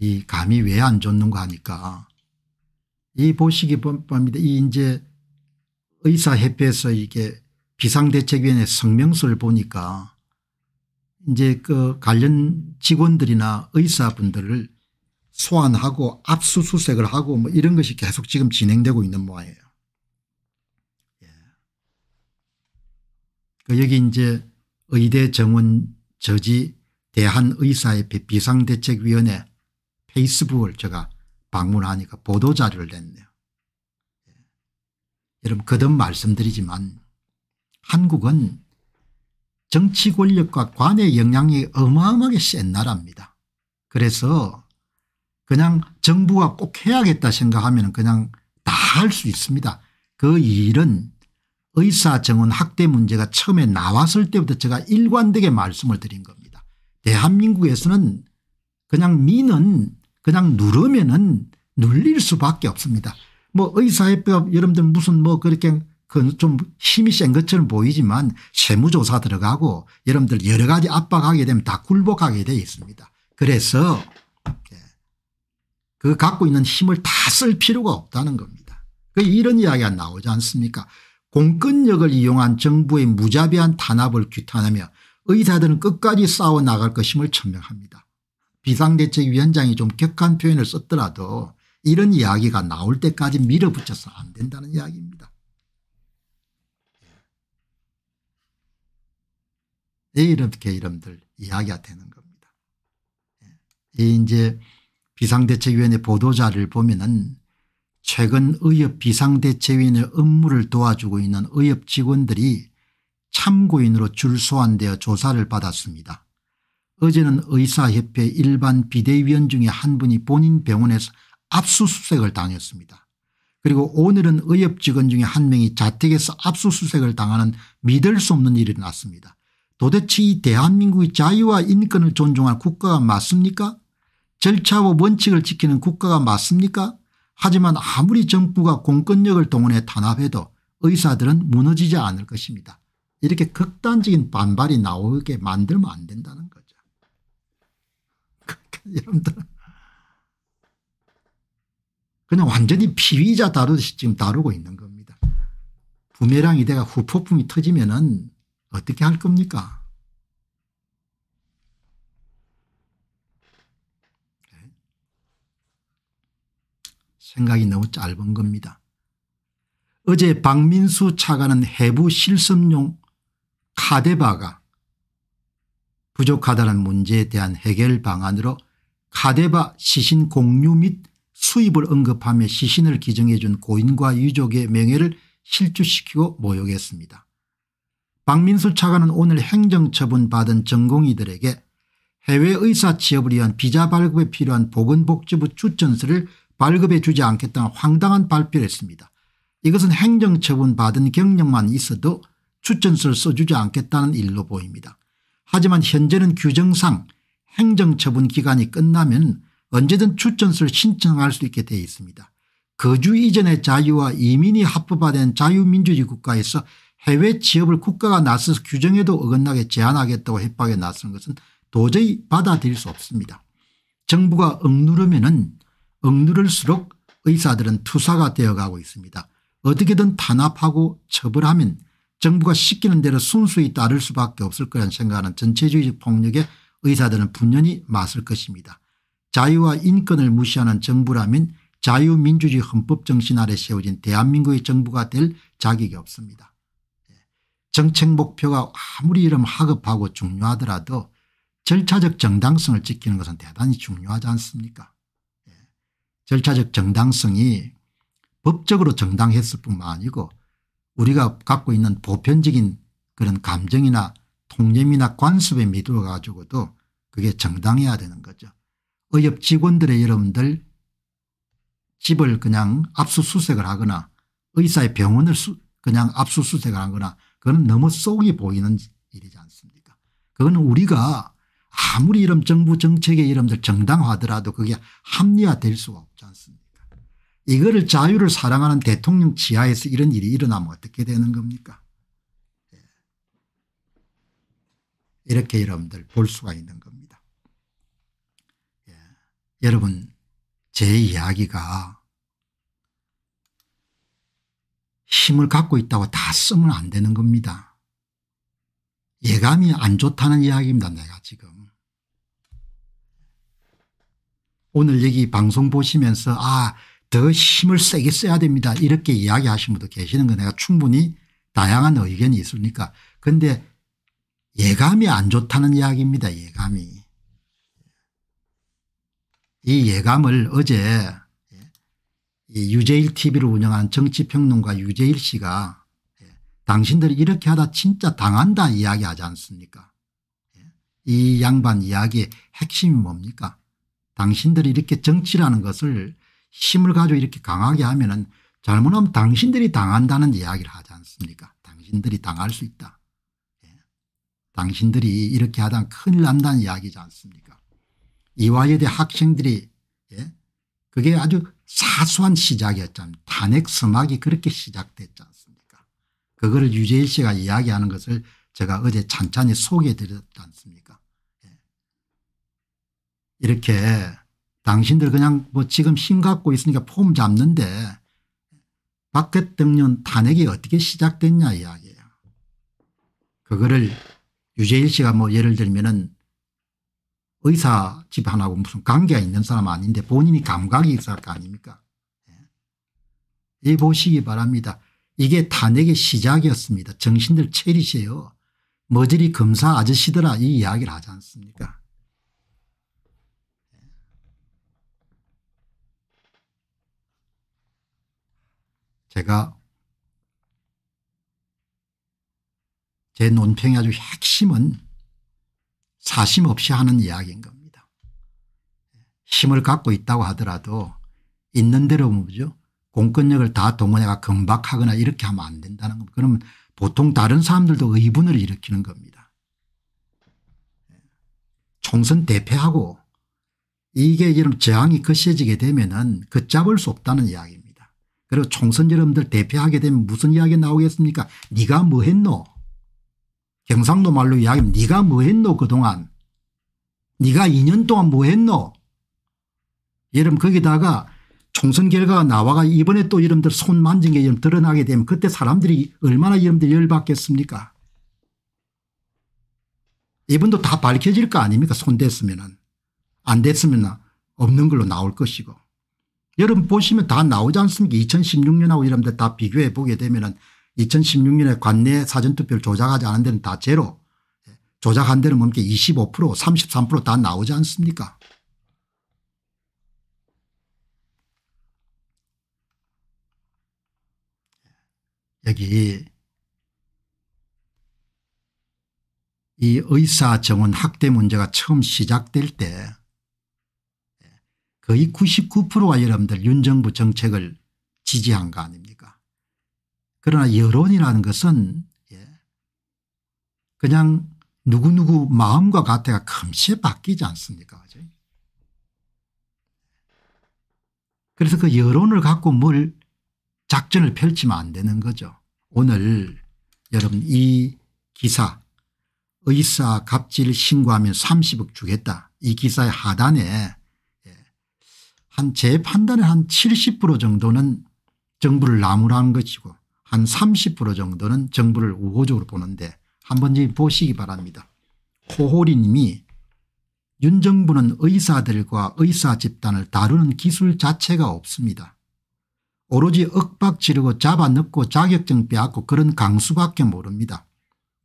이 감이 왜 안좋는가 하니까 이 보시기 바랍니다. 이 이제 의사협회에서 이게 비상대책위원회 성명서를 보니까 이제 그 관련 직원들이나 의사분들을 소환하고 압수수색을 하고 뭐 이런 것이 계속 지금 진행되고 있는 모양이에요. 예. 그 여기 이제 의대 정원 저지 대한의사협회 비상대책위원회 페이스북을 제가 방문하니까 보도자료를 냈네요. 예. 여러분 거듭 말씀드리지만 한국은 정치 권력과 관의 영향이 어마어마하게 센 나라입니다. 그래서 그냥 정부가 꼭 해야겠다 생각하면 그냥 다 할 수 있습니다. 그 일은 의사 정원 학대 문제가 처음에 나왔을 때부터 제가 일관되게 말씀을 드린 겁니다. 대한민국에서는 그냥 미는 그냥 누르면은 눌릴 수밖에 없습니다. 뭐의사협회 여러분들 무슨 뭐 그렇게 그좀 힘이 센 것처럼 보이지만 세무조사 들어가고 여러분들 여러 가지 압박하게 되면 다 굴복하게 되어 있습니다. 그래서 예, 그 갖고 있는 힘을 다 쓸 필요가 없다는 겁니다. 그 이런 이야기가 나오지 않습니까 공권력을 이용한 정부의 무자비한 탄압을 규탄하며 의사들은 끝까지 싸워나갈 것임을 천명합니다. 비상대책위원장이 좀 격한 표현을 썼더라도 이런 이야기가 나올 때까지 밀어붙여서 안 된다는 이야기입니다. 예. 예, 이렇게 이름들 이야기가 되는 겁니다. 예. 이 이제 비상대책위원회 보도자를 보면은 최근 의협 비상대책위원회 업무를 도와주고 있는 의협 직원들이 참고인으로 줄 소환되어 조사를 받았습니다. 어제는 의사협회 일반 비대위원 중에 한 분이 본인 병원에서 압수수색을 당했습니다. 그리고 오늘은 의협 직원 중에 한 명이 자택에서 압수수색을 당하는 믿을 수 없는 일이 났습니다. 도대체 이 대한민국의 자유와 인권을 존중한 국가가 맞습니까? 절차와 원칙을 지키는 국가가 맞습니까? 하지만 아무리 정부가 공권력을 동원해 탄압해도 의사들은 무너지지 않을 것입니다. 이렇게 극단적인 반발이 나오게 만들면 안 된다는 거죠. 여러분들. 그냥 완전히 피의자 다루듯이 지금 다루고 있는 겁니다. 부메랑이 대가 후폭풍이 터지면은 어떻게 할 겁니까? 네. 생각이 너무 짧은 겁니다. 어제 박민수 차관은 해부 실습용 카데바가 부족하다는 문제에 대한 해결 방안으로 카데바 시신 공유 및 수입을 언급하며 시신을 기증해 준 고인과 유족의 명예를 실추시키고 모욕했습니다. 박민수 차관은 오늘 행정처분 받은 전공의들에게 해외 의사 취업을 위한 비자 발급에 필요한 보건복지부 추천서를 발급해 주지 않겠다는 황당한 발표를 했습니다. 이것은 행정처분 받은 경력만 있어도 추천서를 써주지 않겠다는 일로 보입니다. 하지만 현재는 규정상 행정처분 기간이 끝나면 언제든 추천서를 신청할 수 있게 되어 있습니다. 거주 그 이전의 자유와 이민이 합법화된 자유민주주의 국가에서 해외 취업을 국가가 나서서 규정에도 어긋나게 제한하겠다고 협박에 나서는 것은 도저히 받아들일 수 없습니다. 정부가 억누르면 은 억누를수록 의사들은 투사가 되어가고 있습니다. 어떻게든 탄압하고 처벌하면 정부가 시키는 대로 순수히 따를 수밖에 없을 거란 생각하는 전체주의 폭력의 의사들은 분연히 맞을 것입니다. 자유와 인권을 무시하는 정부라면 자유민주주의 헌법정신 아래 세워진 대한민국의 정부가 될 자격이 없습니다. 예. 정책 목표가 아무리 이름 하급하고 중요하더라도 절차적 정당성을 지키는 것은 대단히 중요하지 않습니까 예. 절차적 정당성이 법적으로 정당했을 뿐만 아니고 우리가 갖고 있는 보편적인 그런 감정이나 통념이나 관습에 미루어 가지고도 그게 정당해야 되는 거죠. 의협 직원들의 여러분들 집을 그냥 압수수색을 하거나 의사의 병원을 그냥 압수수색을 하거나 그건 너무 속이 보이는 일이지 않습니까 그건 우리가 아무리 이런 정부 정책의 이름들 정당화하더라도 그게 합리화될 수가 없지 않습니까 이거를 자유를 사랑하는 대통령 지하에서 이런 일이 일어나면 어떻게 되는 겁니까 이렇게 여러분들 볼 수가 있는 겁니다. 예. 여러분 제 이야기가 힘을 갖고 있다고 다 쓰면 안 되는 겁니다. 예감이 안 좋다는 이야기입니다. 내가 지금. 오늘 여기 방송 보시면서 아 더 힘을 세게 써야 됩니다. 이렇게 이야기하신 분도 계시는 거 내가 충분히 다양한 의견이 있으니까 근데 예감이 안 좋다는 이야기입니다. 예감이. 이 예감을 어제 유재일 tv를 운영한 정치평론가 유재일 씨가 당신들이 이렇게 하다 진짜 당한다 이야기하지 않습니까 이 양반 이야기의 핵심이 뭡니까 당신들이 이렇게 정치라는 것을 힘을 가지고 이렇게 강하게 하면 은 잘못하면 당신들이 당한다는 이야기를 하지 않습니까 당신들이 당할 수 있다 당신들이 이렇게 하다 큰일 난다는 이야기지 않습니까 이화여대 학생들이 예? 그게 아주 사소한 시작이었잖아요. 탄핵 서막이 그렇게 시작됐지 않습니까 그거를 유재일 씨가 이야기하는 것을 제가 어제 찬찬히 소개해 드렸지 않습니까 예. 이렇게 당신들 그냥 뭐 지금 힘 갖고 있으니까 폼 잡는데 박 대통령 탄핵이 어떻게 시작됐냐 이야기예요. 그거를 유재일 씨가 뭐 예를 들면은 의사 집안하고 무슨 관계가 있는 사람 아닌데 본인이 감각이 있을 거 아닙니까? 예. 이 보시기 바랍니다. 이게 탄핵의 시작이었습니다. 정신들 체리세요. 머저리 검사 아저씨들아 이 이야기를 하지 않습니까? 예. 제가 제 논평의 아주 핵심은 사심 없이 하는 이야기인 겁니다. 힘을 갖고 있다고 하더라도 있는 대로 뭐죠 공권력을 다 동원해가 금박하거나 이렇게 하면 안 된다는 겁니다. 그러면 보통 다른 사람들도 의분을 일으키는 겁니다. 총선 대패하고 이게 이런 저항이 거세지게 되면은 걷잡을 수 없다는 이야기입니다. 그리고 총선 여러분들 대표하게 되면 무슨 이야기 나오겠습니까? 네가 뭐 했노? 경상도 말로 이야기하면 네가 뭐 했노 그동안 네가 2년 동안 뭐 했노 예를 거기다가 총선 결과가 나와가 이번에 또 이름들 손 만진 게 드러나게 되면 그때 사람들이 얼마나 이름들 열받겠습니까 이분도 다 밝혀질 거 아닙니까 손 댔으면 안 됐으면 없는 걸로 나올 것이고 여러분 보시면 다 나오지 않습니까 2016년하고 이런데 다 비교해 보게 되면 은 2016년에 관내 사전투표를 조작하지 않은 데는 다 제로 조작한 데는 뭡니까 25% 33%다 나오지 않습니까 여기 이 의사 정원 학대 문제가 처음 시작될 때 거의 99%가 여러분들 윤 정부 정책을 지지한 거 아닙니까 그러나 여론이라는 것은 예, 그냥 누구누구 마음과 가태가 금시에 바뀌지 않습니까 그죠? 그래서 그 여론을 갖고 뭘 작전을 펼치면 안 되는 거죠. 오늘 여러분 이 기사 의사 갑질 신고하면 30억 주겠다. 이 기사의 하단에 한제 판단에 한 70% 정도는 정부를 나무라는 것이고 한30% 정도는 정부를 우호적으로 보는데 한번 좀 보시기 바랍니다. 호호리 님이 윤 정부는 의사들과 의사 집단을 다루는 기술 자체가 없습니다. 오로지 억박 지르고 잡아넣고 자격증 빼앗고 그런 강수밖에 모릅니다.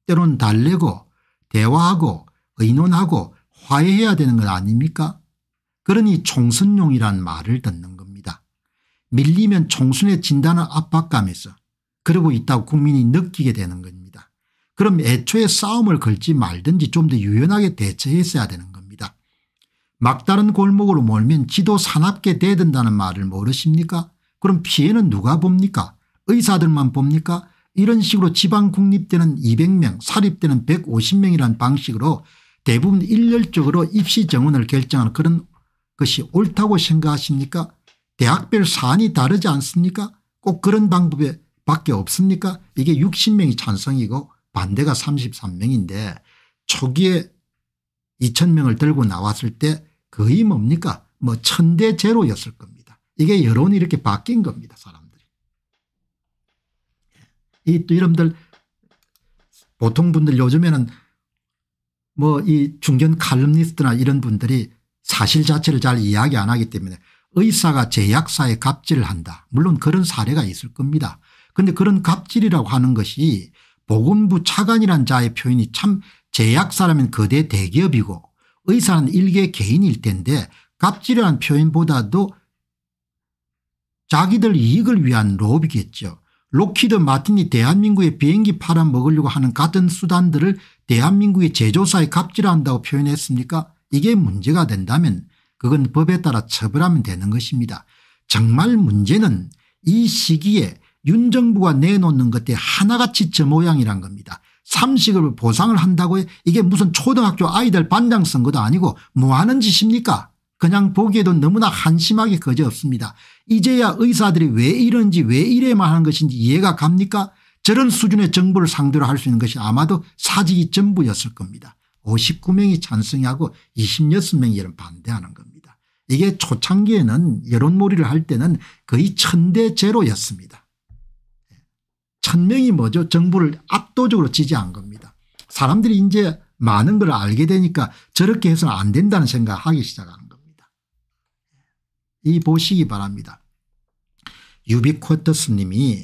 때론 달래고 대화하고 의논하고 화해해야 되는 건 아닙니까? 그러니 총선용이란 말을 듣는 겁니다. 밀리면 총선에 진다는 압박감에서 그러고 있다고 국민이 느끼게 되는 겁니다. 그럼 애초에 싸움을 걸지 말든지 좀 더 유연하게 대처했어야 되는 겁니다. 막다른 골목으로 몰면 지도 사납게 대든다는 말을 모르십니까 그럼 피해는 누가 봅니까 의사들만 봅니까 이런 식으로 지방 국립대는 200명 사립대는 150명이란 방식으로 대부분 일렬적으로 입시 정원을 결정하는 그런 것이 옳다고 생각하십니까 대학별 사안이 다르지 않습니까 꼭 그런 방법에 밖에 없습니까 이게 60명이 찬성이고 반대가 33명인데 초기에 2000명을 들고 나왔을 때 거의 뭡니까 뭐 천대 제로였을 겁니다. 이게 여론이 이렇게 바뀐 겁니다 사람들이. 예. 이또 여러분들 보통 분들 요즘에는 뭐 이 중견 칼럼니스트나 이런 분들이 사실 자체를 잘 이야기 안 하기 때문에 의사가 제약사에 갑질을 한다. 물론 그런 사례가 있을 겁니다. 그런데 그런 갑질이라고 하는 것이 보건부 차관이란 자의 표현이 참 제약사라면 거대 대기업이고 의사는 일개 개인일 텐데 갑질이라는 표현보다도 자기들 이익을 위한 로비겠죠. 로키드 마틴이 대한민국의 비행기 팔아먹으려고 하는 같은 수단들을 대한민국의 제조사에 갑질한다고 표현했습니까 이게 문제가 된다면 그건 법에 따라 처벌하면 되는 것입니다. 정말 문제는 이 시기에 윤 정부가 내놓는 것들이 하나같이 저 모양이란 겁니다. 삼식을 보상을 한다고 해 이게 무슨 초등학교 아이들 반장 선거도 아니고 뭐하는 짓입니까 그냥 보기에도 너무나 한심하게 거저없습니다. 이제야 의사들이 왜 이런지 왜 이래만 하는 것인지 이해가 갑니까 저런 수준의 정부를 상대로 할 수 있는 것이 아마도 사직이 전부였을 겁니다. 59명이 찬성하고 26명이 반대하는 겁니다. 이게 초창기에는 여론몰이를 할 때는 거의 천대 제로였습니다. 천명이 뭐죠 정부를 압도적으로 지지한 겁니다. 사람들이 이제 많은 걸 알게 되니까 저렇게 해서는 안 된다는 생각하기 을 시작하는 겁니다. 예. 이 보시기 바랍니다. 유비쿼터스 님이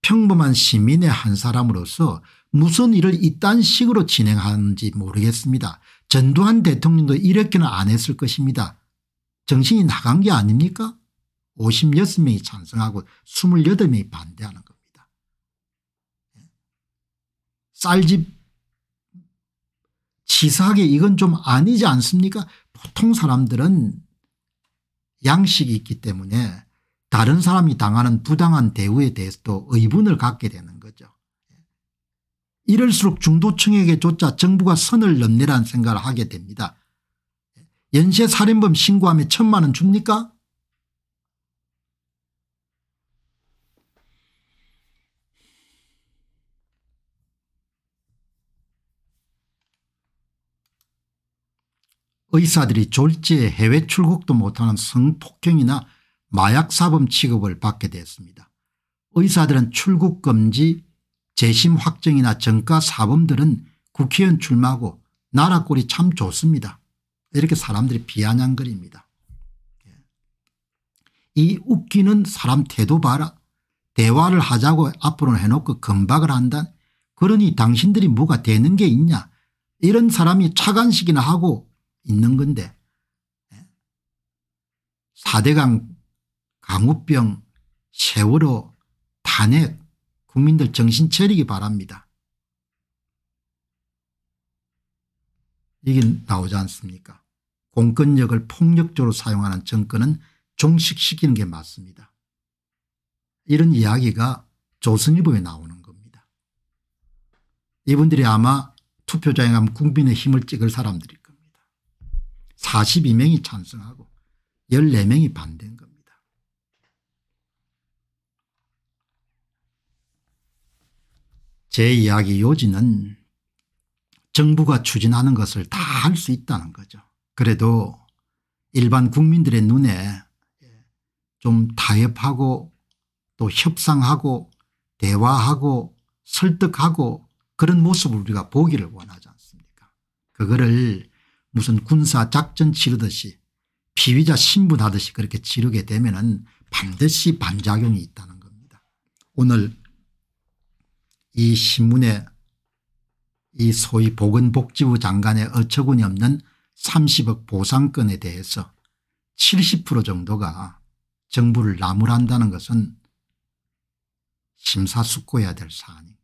평범한 시민의 한 사람으로서 무슨 일을 이딴 식으로 진행하는지 모르겠습니다. 전두환 대통령도 이렇게는 안 했을 것입니다. 정신이 나간 게 아닙니까? 56명이 찬성하고 28명이 반대하는 겁니다. 쌀집 치사하게 이건 좀 아니지 않습니까? 보통 사람들은 양식이 있기 때문에 다른 사람이 당하는 부당한 대우에 대해서도 의분을 갖게 되는 거죠. 이럴수록 중도층에게조차 정부가 선을 넘내라는 생각을 하게 됩니다. 연쇄살인범 신고하면 천만 원 줍니까? 의사들이 졸지에 해외 출국도 못하는 성폭행이나 마약사범 취급을 받게 되었습니다 의사들은 출국금지 재심 확정이나 정가 사범들은 국회의원 출마하고 나라 꼴이 참 좋습니다. 이렇게 사람들이 비아냥거립니다. 예. 이 웃기는 사람 태도 봐라. 대화를 하자고 앞으로 해놓고 금박을 한다. 그러니 당신들이 뭐가 되는 게 있냐. 이런 사람이 차관식이나 하고 있는 건데 4대강 예? 강우병 세월호 탄핵 국민들 정신 차리기 바랍니다. 이게 나오지 않습니까 공권력을 폭력적으로 사용하는 정권은 종식시키는 게 맞습니다. 이런 이야기가 조선일보에 나오는 겁니다. 이분들이 아마 투표장에 가면 국민의 힘을 찍을 사람들이 42명이 찬성하고 14명이 반대인 겁니다. 제 이야기 요지는 정부가 추진하는 것을 다 할 수 있다는 거죠. 그래도 일반 국민들의 눈에 좀 타협하고 또 협상하고 대화하고 설득하고 그런 모습을 우리가 보기를 원하지 않습니까 그거를 무슨 군사작전 치르듯이 피의자 신분하듯이 그렇게 치르게 되면 은 반드시 반작용이 있다는 겁니다. 오늘 이 신문에 이 소위 보건복지부 장관의 어처구니 없는 30억 보상권에 대해서 70% 정도가 정부를 나무란다는 것은 심사숙고해야 될 사안입니다.